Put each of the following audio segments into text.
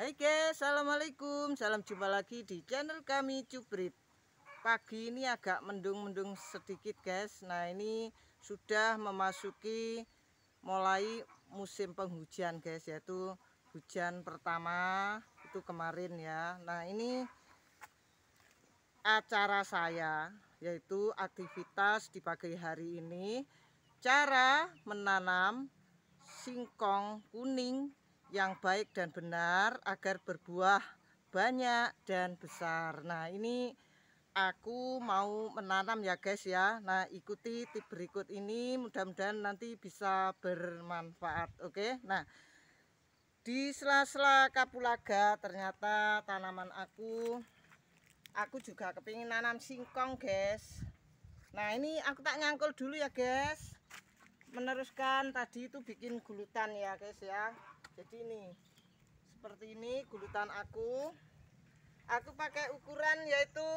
Hai guys, Assalamualaikum Salam jumpa lagi di channel kami Cubrit Pagi ini agak mendung-mendung sedikit guys Nah ini sudah memasuki mulai musim penghujan guys Yaitu hujan pertama itu kemarin ya Nah ini acara saya Yaitu aktivitas di pagi hari ini Cara menanam singkong kuning yang baik dan benar agar berbuah banyak dan besar. Nah, ini aku mau menanam ya guys ya. Nah, ikuti tip berikut ini mudah-mudahan nanti bisa bermanfaat. Oke. Nah, di sela-sela kapulaga ternyata tanaman aku aku juga kepingin nanam singkong, guys. Nah, ini aku tak nyangkul dulu ya, guys. Meneruskan tadi itu bikin gulutan ya, guys ya jadi ini seperti ini gulutan aku aku pakai ukuran yaitu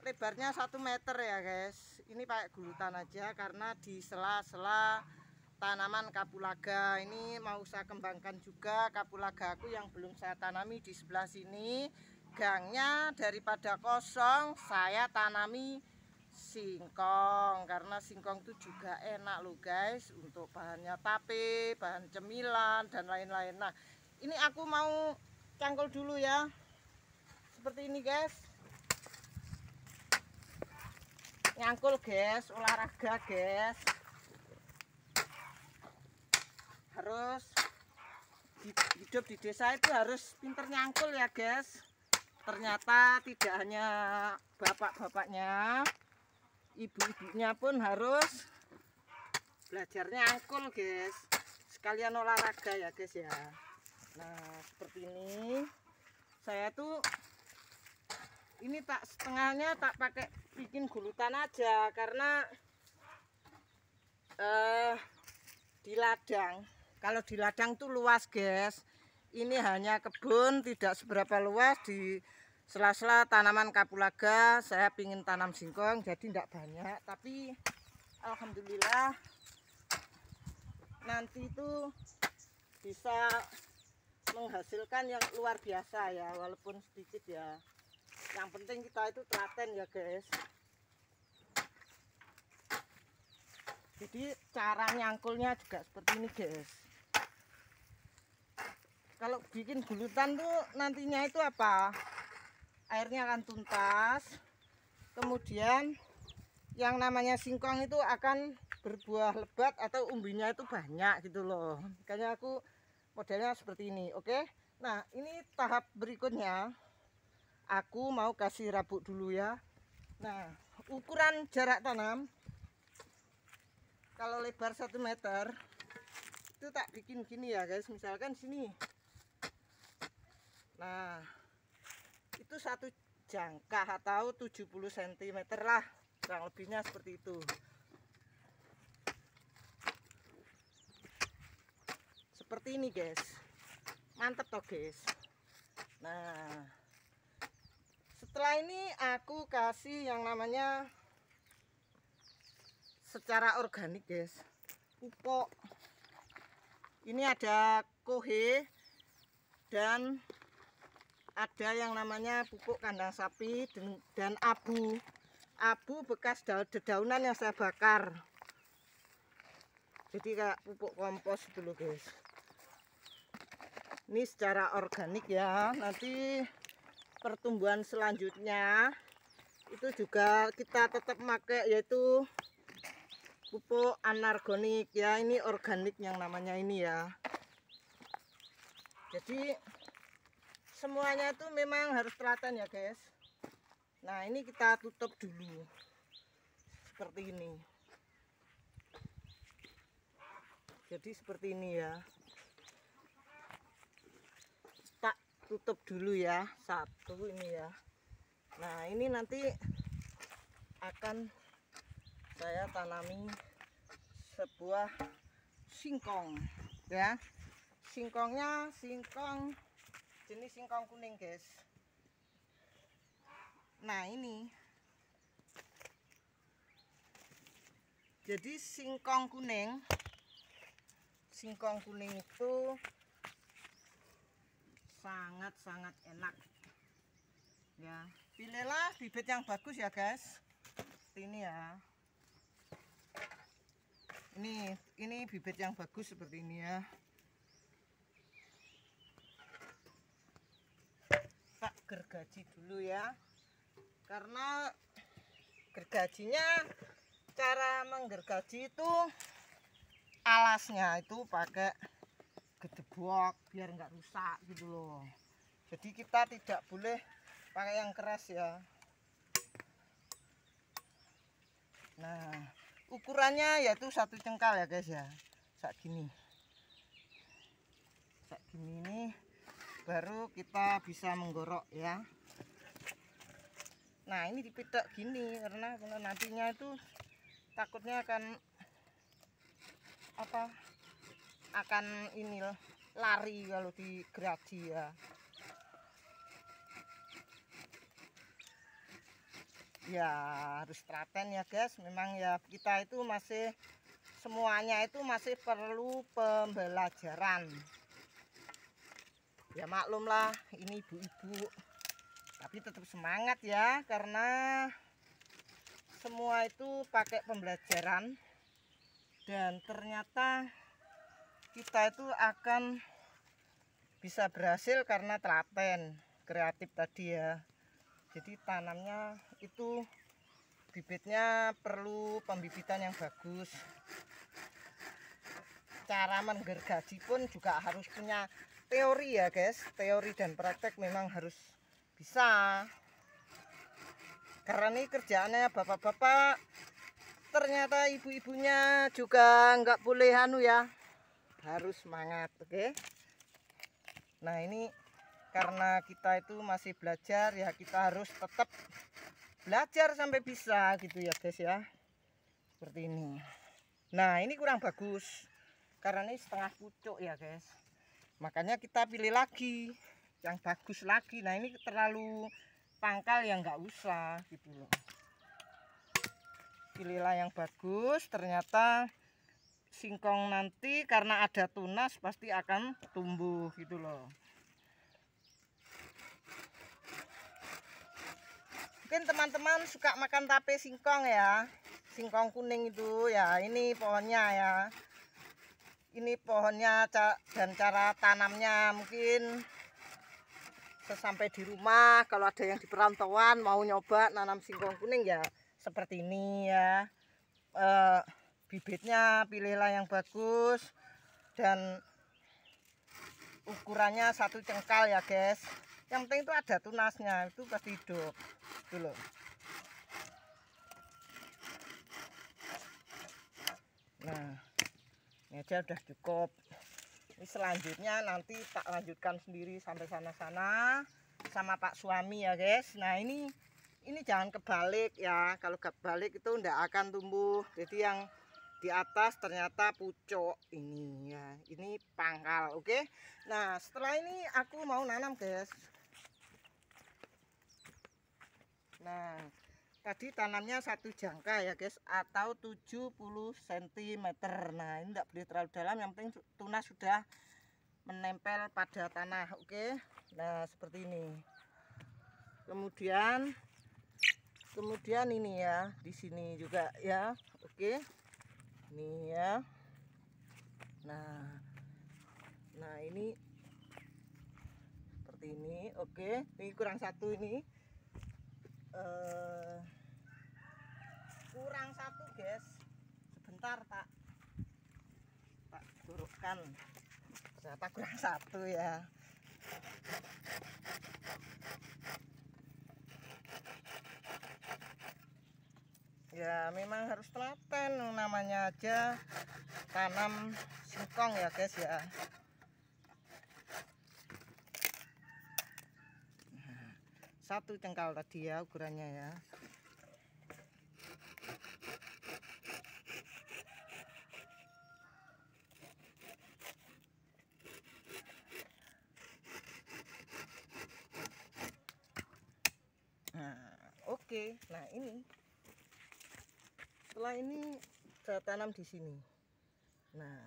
lebarnya 1 meter ya guys ini pakai gulutan aja karena di sela-sela tanaman kapulaga ini mau saya kembangkan juga kapulaga aku yang belum saya tanami di sebelah sini gangnya daripada kosong saya tanami singkong karena singkong itu juga enak loh guys untuk bahannya tape bahan cemilan dan lain-lain nah ini aku mau cangkul dulu ya seperti ini guys nyangkul guys olahraga guys harus hidup di desa itu harus pinter nyangkul ya guys ternyata tidak hanya bapak-bapaknya ibu-ibunya pun harus belajarnya angkul guys sekalian olahraga ya guys ya nah seperti ini saya tuh ini tak setengahnya tak pakai bikin gulutan aja karena eh di ladang kalau di ladang tuh luas guys ini hanya kebun tidak seberapa luas di sela-sela tanaman kapulaga saya pingin tanam singkong jadi tidak banyak tapi Alhamdulillah nanti itu bisa menghasilkan yang luar biasa ya walaupun sedikit ya yang penting kita itu telaten ya guys jadi cara nyangkulnya juga seperti ini guys kalau bikin gulutan tuh nantinya itu apa airnya akan tuntas kemudian yang namanya singkong itu akan berbuah lebat atau umbinya itu banyak gitu loh makanya aku modelnya seperti ini oke okay? nah ini tahap berikutnya aku mau kasih rabuk dulu ya nah ukuran jarak tanam kalau lebar 1 meter itu tak bikin gini ya guys misalkan sini nah itu satu jangka atau 70 cm lah kurang lebihnya seperti itu seperti ini guys mantep toh guys nah setelah ini aku kasih yang namanya secara organik guys pupuk ini ada kohe dan ada yang namanya pupuk kandang sapi dan, abu abu bekas daun dedaunan yang saya bakar jadi kayak pupuk kompos dulu gitu guys ini secara organik ya nanti pertumbuhan selanjutnya itu juga kita tetap pakai yaitu pupuk anorganik ya ini organik yang namanya ini ya jadi semuanya tuh memang harus telaten ya guys nah ini kita tutup dulu seperti ini jadi seperti ini ya tak tutup dulu ya satu ini ya nah ini nanti akan saya tanami sebuah singkong ya singkongnya singkong jenis singkong kuning guys nah ini jadi singkong kuning singkong kuning itu sangat-sangat enak ya pilihlah bibit yang bagus ya guys ini ya ini ini bibit yang bagus seperti ini ya gergaji dulu ya karena gergajinya cara menggergaji itu alasnya itu pakai gedebok biar nggak rusak gitu loh jadi kita tidak boleh pakai yang keras ya nah ukurannya yaitu satu cengkal ya guys ya sak gini sak gini nih baru kita bisa menggorok ya nah ini dipetak gini karena nantinya itu takutnya akan apa akan ini lari kalau di gergaji ya ya harus telaten ya guys memang ya kita itu masih semuanya itu masih perlu pembelajaran ya maklumlah ini ibu-ibu tapi tetap semangat ya karena semua itu pakai pembelajaran dan ternyata kita itu akan bisa berhasil karena telaten kreatif tadi ya jadi tanamnya itu bibitnya perlu pembibitan yang bagus cara menggergaji pun juga harus punya teori ya guys teori dan praktek memang harus bisa karena ini kerjaannya bapak-bapak ternyata ibu-ibunya juga nggak boleh hanu ya harus semangat oke okay? nah ini karena kita itu masih belajar ya kita harus tetap belajar sampai bisa gitu ya guys ya seperti ini nah ini kurang bagus karena ini setengah pucuk ya guys makanya kita pilih lagi yang bagus lagi nah ini terlalu pangkal yang nggak usah gitu loh pilihlah yang bagus ternyata singkong nanti karena ada tunas pasti akan tumbuh gitu loh mungkin teman-teman suka makan tape singkong ya singkong kuning itu ya ini pohonnya ya ini pohonnya dan cara tanamnya mungkin sesampai di rumah kalau ada yang di perantauan mau nyoba nanam singkong kuning ya seperti ini ya e, bibitnya pilihlah yang bagus dan ukurannya satu cengkal ya guys yang penting itu ada tunasnya itu pasti hidup dulu ini aja udah cukup ini selanjutnya nanti tak lanjutkan sendiri sampai sana-sana sama pak suami ya guys nah ini ini jangan kebalik ya kalau kebalik itu ndak akan tumbuh jadi yang di atas ternyata pucuk ini ya ini pangkal oke okay? nah setelah ini aku mau nanam guys nah tadi tanamnya satu jangka ya guys atau 70 cm nah ini tidak boleh terlalu dalam yang penting tunas sudah menempel pada tanah oke okay? nah seperti ini kemudian kemudian ini ya di sini juga ya oke okay? ini ya nah nah ini seperti ini oke okay? ini kurang satu ini Eh, kurang satu guys sebentar tak tak burukkan berapa kurang satu ya ya memang harus telaten namanya aja tanam singkong ya guys ya satu cengkal tadi ya ukurannya ya Nah, oke. Okay. Nah, ini setelah ini saya tanam di sini. Nah,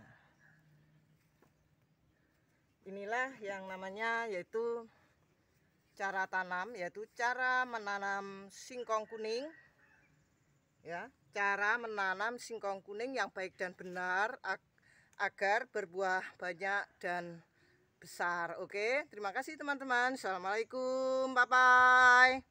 inilah yang namanya yaitu cara tanam yaitu cara menanam singkong kuning ya cara menanam singkong kuning yang baik dan benar agar berbuah banyak dan besar oke terima kasih teman-teman assalamualaikum bye bye